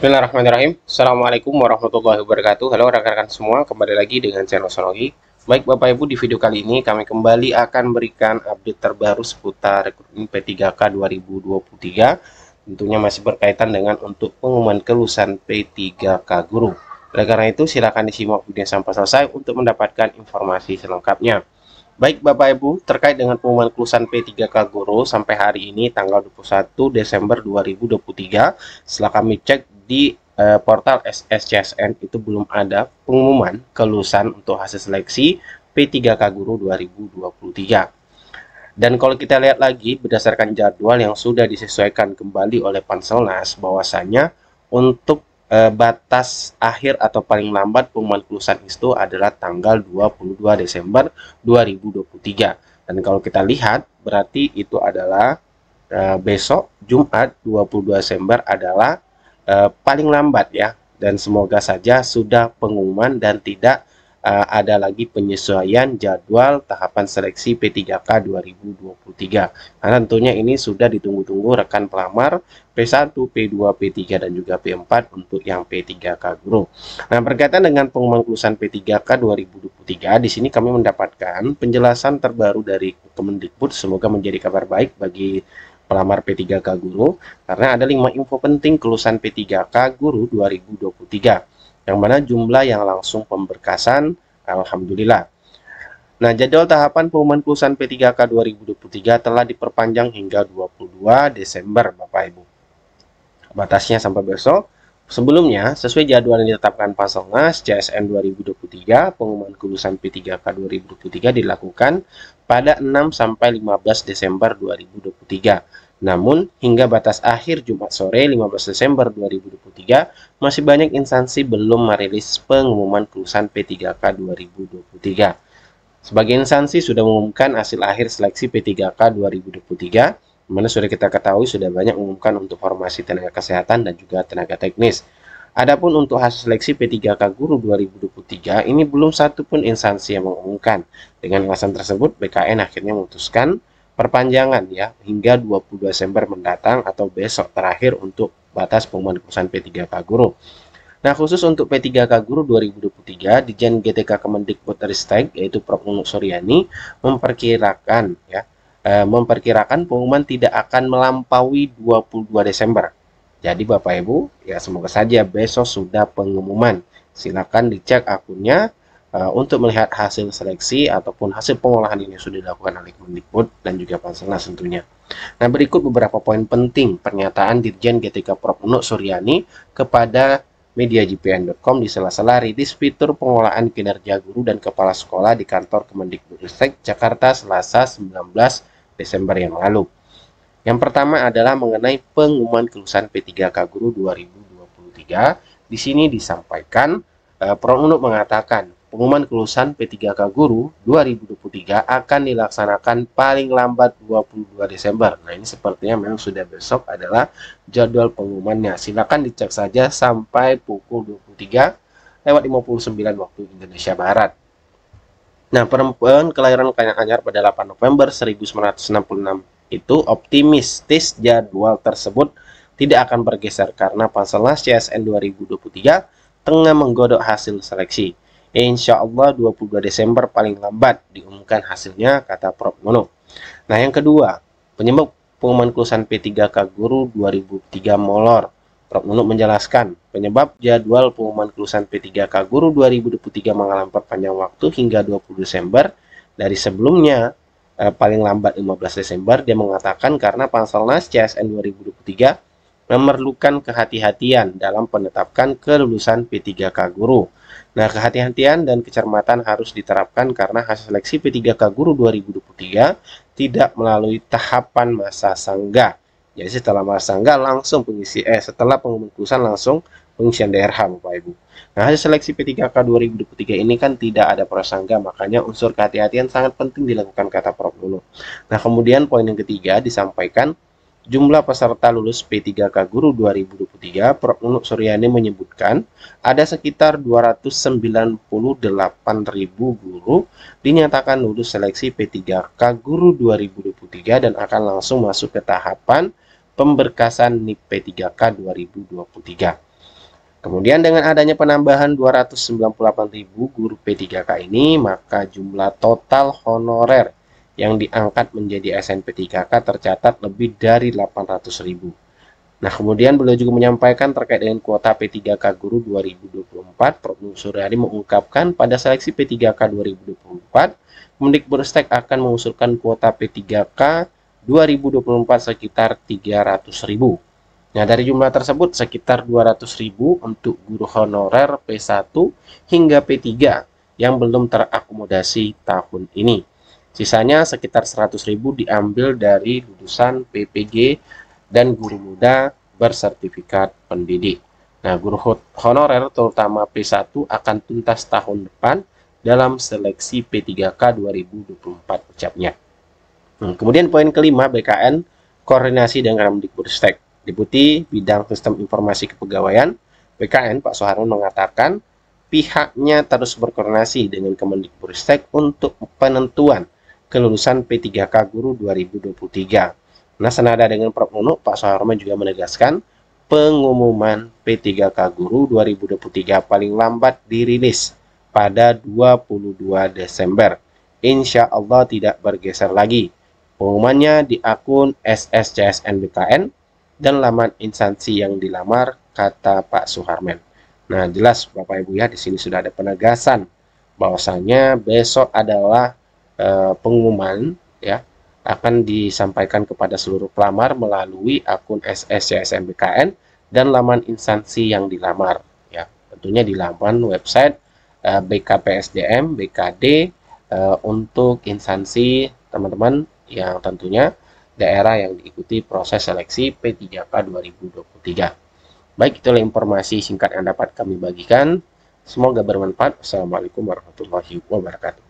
Bismillahirrahmanirrahim. Assalamualaikum warahmatullahi wabarakatuh. Halo rekan-rekan semua, kembali lagi dengan channel Sonogi. Baik Bapak Ibu, di video kali ini kami kembali akan berikan update terbaru seputar rekrutmen P3K 2023. Tentunya masih berkaitan dengan untuk pengumuman kelulusan P3K Guru. Oleh karena itu, silakan disimak video sampai selesai untuk mendapatkan informasi selengkapnya. Baik Bapak Ibu, terkait dengan pengumuman kelulusan P3K Guru sampai hari ini tanggal 21 Desember 2023, setelah kami cek di uh, eh, portal SSCSN itu belum ada pengumuman kelulusan untuk hasil seleksi P3K Guru 2023. Dan kalau kita lihat lagi berdasarkan jadwal yang sudah disesuaikan kembali oleh Panselnas bahwasanya untuk eh, batas akhir atau paling lambat pengumuman kelulusan itu adalah tanggal 22 Desember 2023. Dan kalau kita lihat berarti itu adalah eh, besok Jumat 22 Desember adalah Eh, paling lambat ya dan semoga saja sudah pengumuman dan tidak uh, ada lagi penyesuaian jadwal tahapan seleksi P3K 2023. Karena tentunya ini sudah ditunggu-tunggu rekan pelamar P1, P2, P3 dan juga P4 untuk yang P3K Guru. Nah, berkaitan dengan pengumuman kelulusan P3K 2023, di sini kami mendapatkan penjelasan terbaru dari Kemendikbud semoga menjadi kabar baik bagi pelamar P3K Guru karena ada lima info penting kelulusan P3K Guru 2023 yang mana jumlah yang langsung pemberkasan Alhamdulillah. Nah, jadwal tahapan pengumuman kelulusan P3K 2023 telah diperpanjang hingga 22 Desember, Bapak Ibu. Batasnya sampai besok, Sebelumnya, sesuai jadwal yang ditetapkan Paselnas CSN 2023, pengumuman kelulusan P3K 2023 dilakukan pada 6 sampai 15 Desember 2023. Namun, hingga batas akhir Jumat sore 15 Desember 2023, masih banyak instansi belum merilis pengumuman kelulusan P3K 2023. Sebagai instansi sudah mengumumkan hasil akhir seleksi P3K 2023, Mana sudah kita ketahui sudah banyak umumkan untuk formasi tenaga kesehatan dan juga tenaga teknis. Adapun untuk hasil seleksi P3K Guru 2023 ini belum satu pun instansi yang mengumumkan. Dengan alasan tersebut BKN akhirnya memutuskan perpanjangan ya hingga 22 Desember mendatang atau besok terakhir untuk batas pengumuman kursan P3K Guru. Nah, khusus untuk P3K Guru 2023, Dijen GTK Kemendikbud Ristek yaitu Prof. Unuk Suryani memperkirakan ya Eh, memperkirakan pengumuman tidak akan melampaui 22 Desember. Jadi Bapak Ibu, ya semoga saja besok sudah pengumuman. Silakan dicek akunnya uh, untuk melihat hasil seleksi ataupun hasil pengolahan ini sudah dilakukan oleh Kemendikbud dan juga Panselnas tentunya. Nah, berikut beberapa poin penting pernyataan Dirjen GTK Prof. Suryani kepada mediajpn.com di sela-sela rilis fitur pengolahan kinerja guru dan kepala sekolah di kantor Kemendikbudristek Jakarta Selasa 19 Desember yang lalu. Yang pertama adalah mengenai pengumuman kelulusan P3K Guru 2023. Di sini disampaikan, eh, Prof. Unuk mengatakan pengumuman kelulusan P3K Guru 2023 akan dilaksanakan paling lambat 22 Desember. Nah ini sepertinya memang sudah besok adalah jadwal pengumumannya. Silakan dicek saja sampai pukul 23 lewat 59 waktu Indonesia Barat. Nah, perempuan kelahiran kanyang Anyar pada 8 November 1966 itu optimistis jadwal tersebut tidak akan bergeser karena pasalnya CSN 2023 tengah menggodok hasil seleksi. Insya Allah 22 Desember paling lambat diumumkan hasilnya, kata Prof. Mono. Nah, yang kedua, penyebab pengumuman kelulusan P3K Guru 2003 Molor. Prof. Mono menjelaskan, penyebab jadwal pengumuman kelulusan P3K Guru 2023 mengalami perpanjang waktu hingga 20 Desember dari sebelumnya eh, paling lambat 15 Desember dia mengatakan karena Panselnas CSN 2023 memerlukan kehati-hatian dalam penetapkan kelulusan P3K guru Nah, kehati-hatian dan kecermatan harus diterapkan karena hasil seleksi P3K Guru 2023 tidak melalui tahapan masa sangga. Jadi setelah masa sangga langsung pengisi eh setelah pengumuman langsung pengisian DRH Bapak Ibu. Nah, hasil seleksi P3K 2023 ini kan tidak ada prasangka, makanya unsur kehati-hatian sangat penting dilakukan kata Prof dulu. Nah, kemudian poin yang ketiga disampaikan Jumlah peserta lulus P3K Guru 2023, Prof. Unuk Suryani menyebutkan ada sekitar 298.000 guru dinyatakan lulus seleksi P3K Guru 2023 dan akan langsung masuk ke tahapan pemberkasan NIP P3K 2023. Kemudian dengan adanya penambahan 298.000 guru P3K ini, maka jumlah total honorer yang diangkat menjadi SNP3K tercatat lebih dari 800 ribu. Nah, kemudian beliau juga menyampaikan terkait dengan kuota P3K Guru 2024, Prof. Suryadi mengungkapkan pada seleksi P3K 2024, Berstek akan mengusulkan kuota P3K 2024 sekitar 300 ribu. Nah, dari jumlah tersebut sekitar 200 ribu untuk guru honorer P1 hingga P3 yang belum terakomodasi tahun ini. Sisanya sekitar 100.000 diambil dari lulusan PPG dan guru muda bersertifikat pendidik. Nah, guru honorer terutama P1 akan tuntas tahun depan dalam seleksi P3K 2024 ucapnya. Nah, kemudian poin kelima BKN koordinasi dengan Kemendikbudristek. Deputi Bidang Sistem Informasi Kepegawaian BKN Pak Soeharto mengatakan pihaknya terus berkoordinasi dengan Kemendikbudristek untuk penentuan kelulusan P3K Guru 2023. Nah, senada dengan Prof. Nunuk, Pak Soeharman juga menegaskan pengumuman P3K Guru 2023 paling lambat dirilis pada 22 Desember. Insya Allah tidak bergeser lagi. Pengumumannya di akun SSCSNBKN dan laman instansi yang dilamar, kata Pak Soeharman. Nah, jelas Bapak Ibu ya, di sini sudah ada penegasan bahwasanya besok adalah Eh, pengumuman ya akan disampaikan kepada seluruh pelamar melalui akun SSCSMBKN dan laman instansi yang dilamar ya tentunya di laman website eh, BKPSDM BKD eh, untuk instansi teman-teman yang tentunya daerah yang diikuti proses seleksi P3K 2023. Baik, itulah informasi singkat yang dapat kami bagikan. Semoga bermanfaat. Assalamualaikum warahmatullahi wabarakatuh.